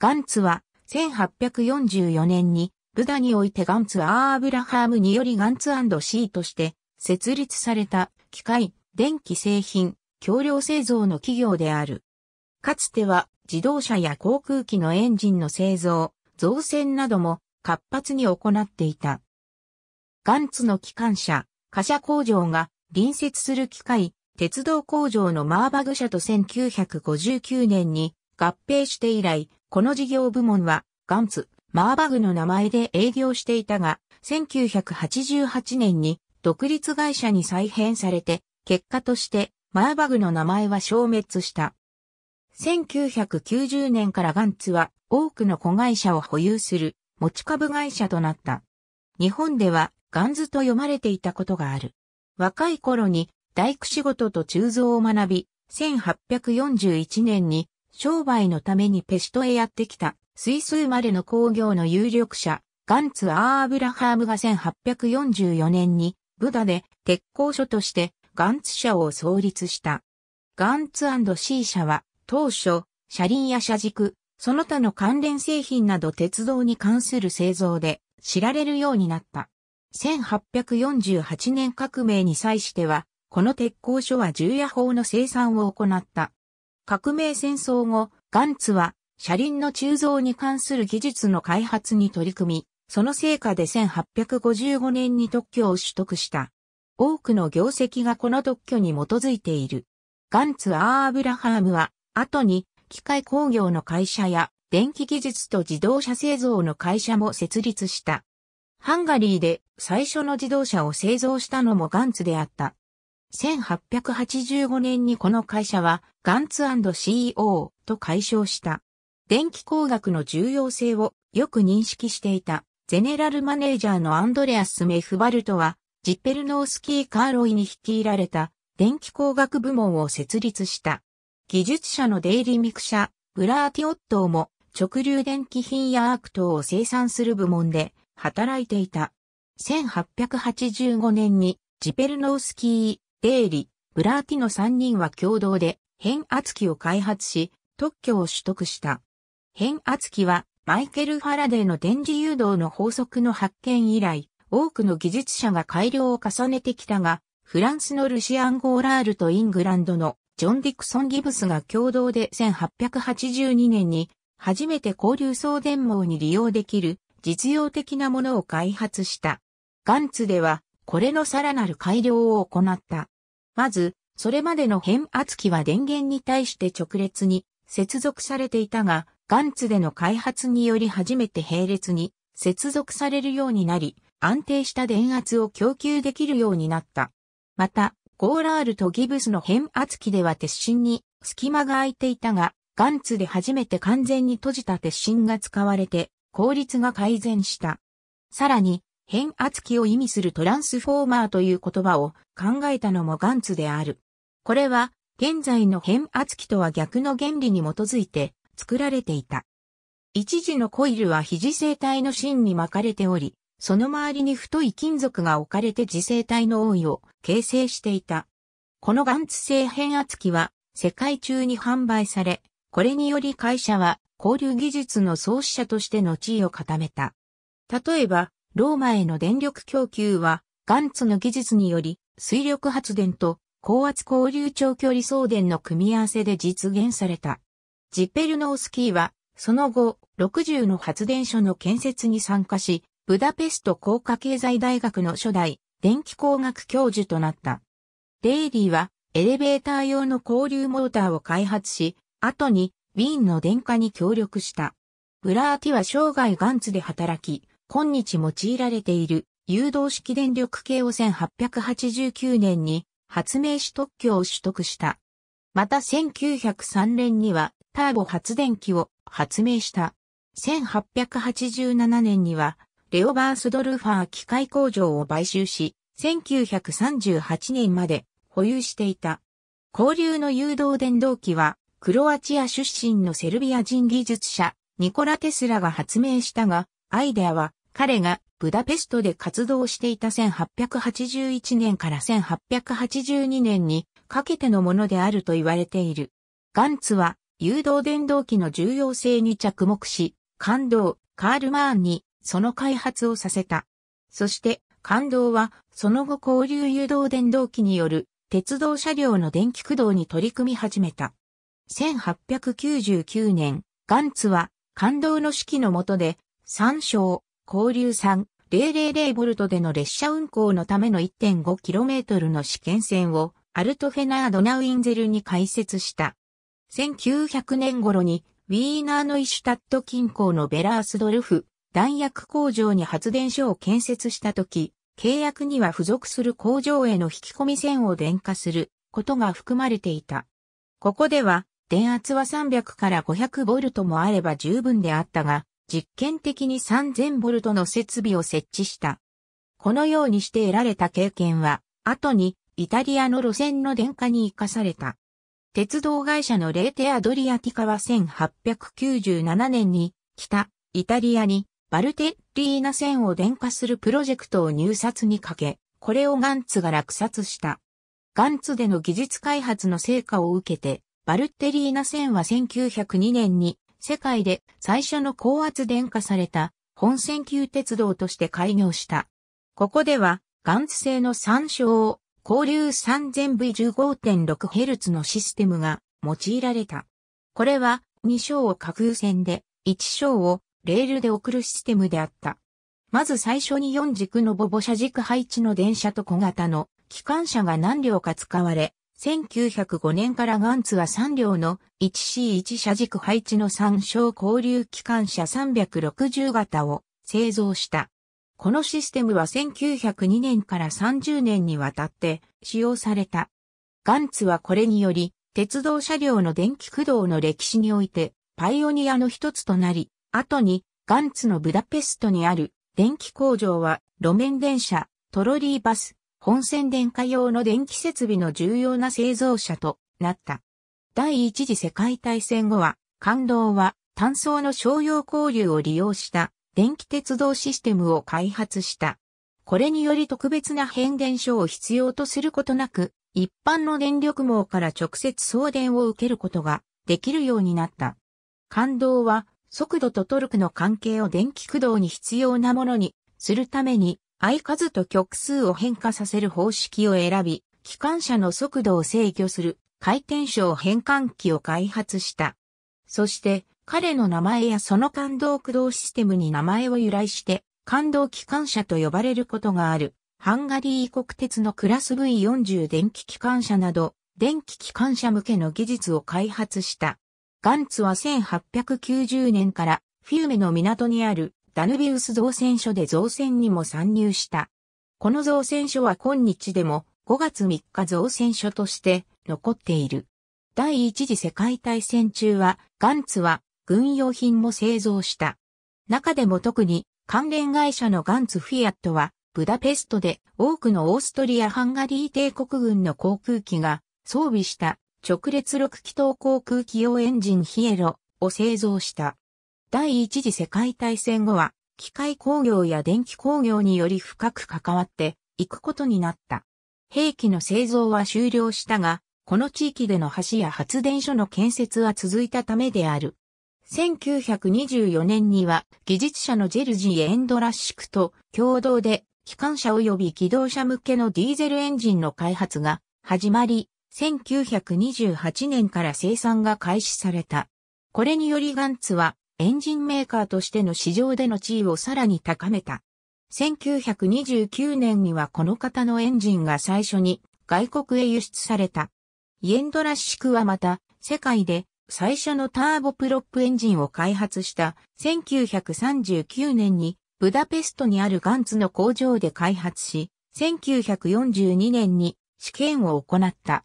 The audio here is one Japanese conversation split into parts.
ガンツは、1844年に、ブダにおいてガンツ・アーブラハームによりガンツ &C として設立された機械、電気製品、橋梁製造の企業である。かつては自動車や航空機のエンジンの製造、造船なども活発に行っていた。ガンツの機関車、貨車工場が隣接する機械、鉄道工場のマーバグ社と1959年に合併して以来、この事業部門は、ガンツ、マーバグの名前で営業していたが、1988年に独立会社に再編されて、結果としてマーバグの名前は消滅した。1990年からガンツは多くの子会社を保有する持ち株会社となった。日本ではガンズと読まれていたことがある。若い頃に大工仕事と鋳造を学び、1841年に商売のためにペストへやってきた、スイス生まれの工業の有力者、ガンツ・アーブラハームが1844年に、ブダで鉄工所としてガンツ社を創立した。ガンツ &C 社は、当初、車輪や車軸、その他の関連製品など鉄道に関する製造で知られるようになった。1848年革命に際しては、この鉄工所は重夜砲の生産を行った。革命戦争後、ガンツは車輪の鋳造に関する技術の開発に取り組み、その成果で1855年に特許を取得した。多くの業績がこの特許に基づいている。ガンツ・アーブラハームは、後に機械工業の会社や電気技術と自動車製造の会社も設立した。ハンガリーで最初の自動車を製造したのもガンツであった。1885年にこの会社はガンツ &CEO と解消した。電気工学の重要性をよく認識していたゼネラルマネージャーのアンドレアス・メフバルトは、ジッペルノースキー・カーロイに率いられた電気工学部門を設立した。技術者のデイリ・ミク社、ブラーティオットーも直流電気品やアーク等を生産する部門で働いていた。1885年にジペルノースキー、デイリ、ブラーティの3人は共同で変圧器を開発し、特許を取得した。変圧器は、マイケル・ファラデーの電磁誘導の法則の発見以来、多くの技術者が改良を重ねてきたが、フランスのルシアン・ゴーラールとイングランドのジョン・ディクソン・ギブスが共同で1882年に初めて交流送電網に利用できる実用的なものを開発した。ガンツではこれのさらなる改良を行った。まず、それまでの変圧器は電源に対して直列に接続されていたが、ガンツでの開発により初めて並列に接続されるようになり、安定した電圧を供給できるようになった。また、ゴーラールとギブスの変圧器では鉄心に隙間が空いていたが、ガンツで初めて完全に閉じた鉄心が使われて、効率が改善した。さらに、変圧器を意味するトランスフォーマーという言葉を考えたのもガンツである。これは、現在の変圧器とは逆の原理に基づいて作られていた。一時のコイルは非磁性体の芯に巻かれており、その周りに太い金属が置かれて磁性体の多いを形成していた。このガンツ製変圧器は世界中に販売され、これにより会社は交流技術の創始者としての地位を固めた。例えば、ローマへの電力供給はガンツの技術により水力発電と高圧交流長距離送電の組み合わせで実現された。ジッペルノースキーは、その後、60の発電所の建設に参加し、ブダペスト工科経済大学の初代電気工学教授となった。デイリーはエレベーター用の交流モーターを開発し、後にウィーンの電化に協力した。ブラーティは生涯ガンツで働き、今日用いられている誘導式電力計を1889年に発明士特許を取得した。また1903年にはターボ発電機を発明した。1887年にはレオバースドルファー機械工場を買収し、1938年まで保有していた。交流の誘導電動機は、クロアチア出身のセルビア人技術者、ニコラ・テスラが発明したが、アイデアは彼がブダペストで活動していた1881年から1882年にかけてのものであると言われている。ガンツは誘導電動機の重要性に着目し、感動、カール・マーンにその開発をさせた。そして、感動はその後交流誘導電動機による鉄道車両の電気駆動に取り組み始めた。1899年、ガンツは感動の指揮の下で、三章、交流3000ボルトでの列車運行のための 1.5km の試験線をアルトフェナードナウインゼルに開設した。1900年頃にウィーナーノイシュタット近郊のベラースドルフ弾薬工場に発電所を建設した時、契約には付属する工場への引き込み線を電化することが含まれていた。ここでは電圧は300から500ボルトもあれば十分であったが、実験的に3000ボルトの設備を設置した。このようにして得られた経験は、後にイタリアの路線の電化に活かされた。鉄道会社のレーテアドリアティカは1897年に北イタリアにバルテッリーナ線を電化するプロジェクトを入札にかけ、これをガンツが落札した。ガンツでの技術開発の成果を受けて、バルテリーナ線は1902年に世界で最初の高圧電化された本線級鉄道として開業した。ここでは、ガンツ製の参照を交流 3000V15.6Hz のシステムが用いられた。これは2章を架空線で1章をレールで送るシステムであった。まず最初に4軸のボボ車軸配置の電車と小型の機関車が何両か使われ、1905年からガンツは3両の 1C1 車軸配置の3小交流機関車360型を製造した。このシステムは1902年から30年にわたって使用された。ガンツはこれにより、鉄道車両の電気駆動の歴史において、パイオニアの一つとなり、後に、ガンツのブダペストにある電気工場は、路面電車、トロリーバス、本線電化用の電気設備の重要な製造者となった。第一次世界大戦後は、感動は単層の商用交流を利用した電気鉄道システムを開発した。これにより特別な変電所を必要とすることなく、一般の電力網から直接送電を受けることができるようになった。感動は速度とトルクの関係を電気駆動に必要なものにするために合数と曲数を変化させる方式を選び、機関車の速度を制御する回転章変換器を開発した。そして、彼の名前やその感動駆動システムに名前を由来して、感動機関車と呼ばれることがある、ハンガリー国鉄のクラス V40 電気機関車など、電気機関車向けの技術を開発した。ガンツは1890年からフィウメの港にあるダヌビウス造船所で造船にも参入した。この造船所は今日でも5月3日造船所として残っている。第一次世界大戦中はガンツは軍用品も製造した。中でも特に関連会社のガンツフィアットはブダペストで多くのオーストリア・ハンガリー帝国軍の航空機が装備した直列6気筒航空機用エンジンヒエロを製造した。第一次世界大戦後は、機械工業や電気工業により深く関わっていくことになった。兵器の製造は終了したが、この地域での橋や発電所の建設は続いたためである。1924年には技術者のジェルジー・エンドラッシクと共同で機関車及び機動車向けのディーゼルエンジンの開発が始まり、1928年から生産が開始された。これによりガンツはエンジンメーカーとしての市場での地位をさらに高めた。1929年にはこの方のエンジンが最初に外国へ輸出された。イエンドラシクはまた世界で最初のターボプロップエンジンを開発した1939年にブダペストにあるガンツの工場で開発し、1942年に試験を行った。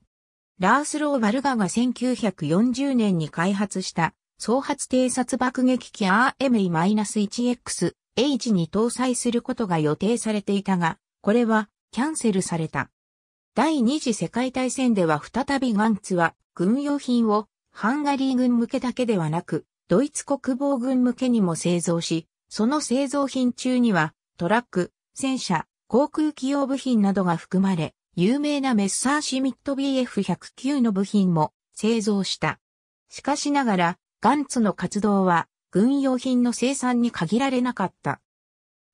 ラースロー・バルガが1940年に開発した総発偵察爆撃機 RME-1X H に搭載することが予定されていたが、これはキャンセルされた。第二次世界大戦では再びガンツは軍用品をハンガリー軍向けだけではなく、ドイツ国防軍向けにも製造し、その製造品中にはトラック、戦車、航空機用部品などが含まれ、有名なメッサーシミット BF109 の部品も製造した。しかしながら、ガンツの活動は軍用品の生産に限られなかった。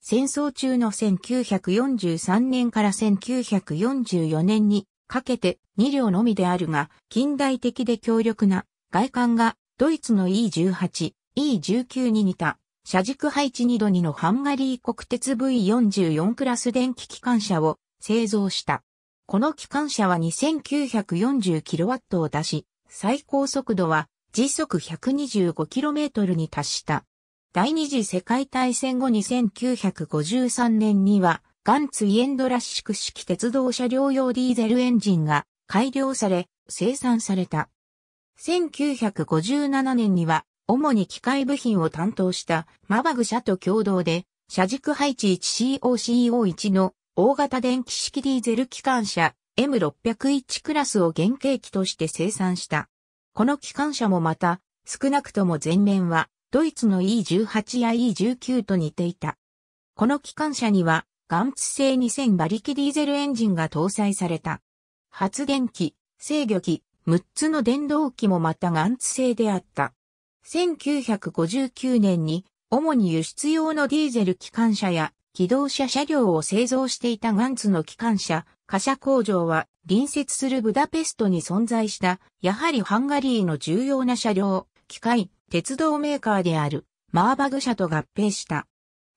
戦争中の1943年から1944年にかけて2両のみであるが、近代的で強力な外観がドイツの E18、E19 に似た車軸配置2度2のハンガリー国鉄 V44 クラス電気機関車を製造した。この機関車は 2940kW を出し、最高速度は時速 125km に達した。第二次世界大戦後に1953年には、ガンツイエンドラッシク式鉄道車両用ディーゼルエンジンが改良され、生産された。1957年には、主に機械部品を担当したマバグ社と共同で、車軸配置 1COCO1 の大型電気式ディーゼル機関車 M601 クラスを原型機として生産した。この機関車もまた、少なくとも前面は、ドイツの E18 や E19 と似ていた。この機関車には、ガンツ製2000馬力ディーゼルエンジンが搭載された。発電機、制御機、6つの電動機もまたガンツ製であった。1959年に、主に輸出用のディーゼル機関車や、機動車車両を製造していたガンツの機関車、貨車工場は隣接するブダペストに存在した、やはりハンガリーの重要な車両、機械、鉄道メーカーである、マーバグ社と合併した。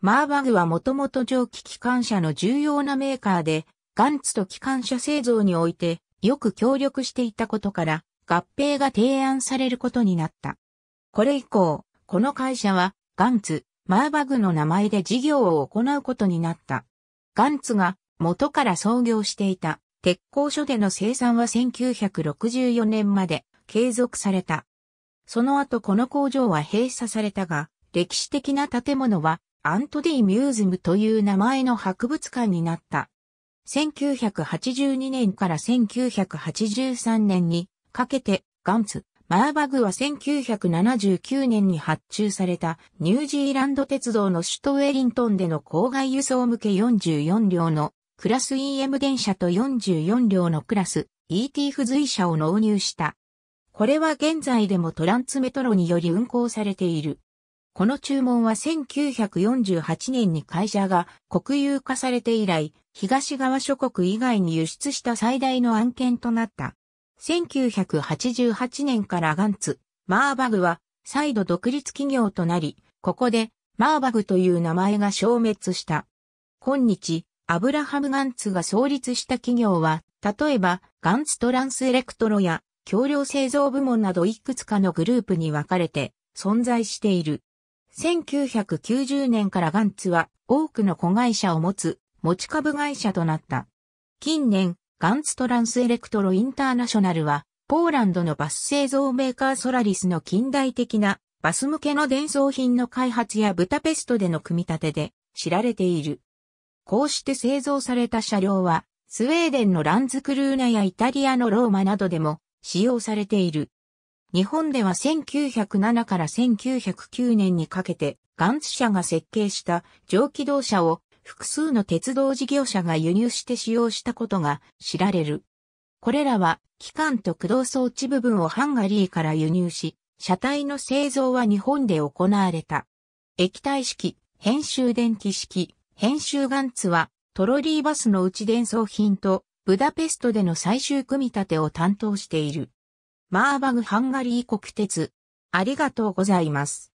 マーバグはもともと蒸気機関車の重要なメーカーで、ガンツと機関車製造においてよく協力していたことから、合併が提案されることになった。これ以降、この会社は、ガンツ、マーバグの名前で事業を行うことになった。ガンツが元から創業していた鉄工所での生産は1964年まで継続された。その後この工場は閉鎖されたが、歴史的な建物はアントディミューズムという名前の博物館になった。1982年から1983年にかけてガンツ、マーバグは1979年に発注されたニュージーランド鉄道の首都ウェリントンでの郊外輸送向け44両のクラス EM 電車と44両のクラス ET 付随車を納入した。これは現在でもトランツメトロにより運行されている。この注文は1948年に会社が国有化されて以来、東側諸国以外に輸出した最大の案件となった。1988年からガンツ、マーバグは再度独立企業となり、ここでマーバグという名前が消滅した。今日、アブラハム・ガンツが創立した企業は、例えば、ガンツトランスエレクトロや、橋梁製造部門などいくつかのグループに分かれて存在している。1990年からガンツは多くの子会社を持つ持ち株会社となった。近年、ガンツトランスエレクトロインターナショナルは、ポーランドのバス製造メーカーソラリスの近代的なバス向けの伝送品の開発やブタペストでの組み立てで知られている。こうして製造された車両は、スウェーデンのランズクルーナやイタリアのローマなどでも使用されている。日本では1907から1909年にかけて、ガンツ社が設計した蒸気動車を複数の鉄道事業者が輸入して使用したことが知られる。これらは、機関と駆動装置部分をハンガリーから輸入し、車体の製造は日本で行われた。液体式、編集電気式、編集ガンツはトロリーバスの内伝送品とブダペストでの最終組み立てを担当している。マーバグハンガリー国鉄。ありがとうございます。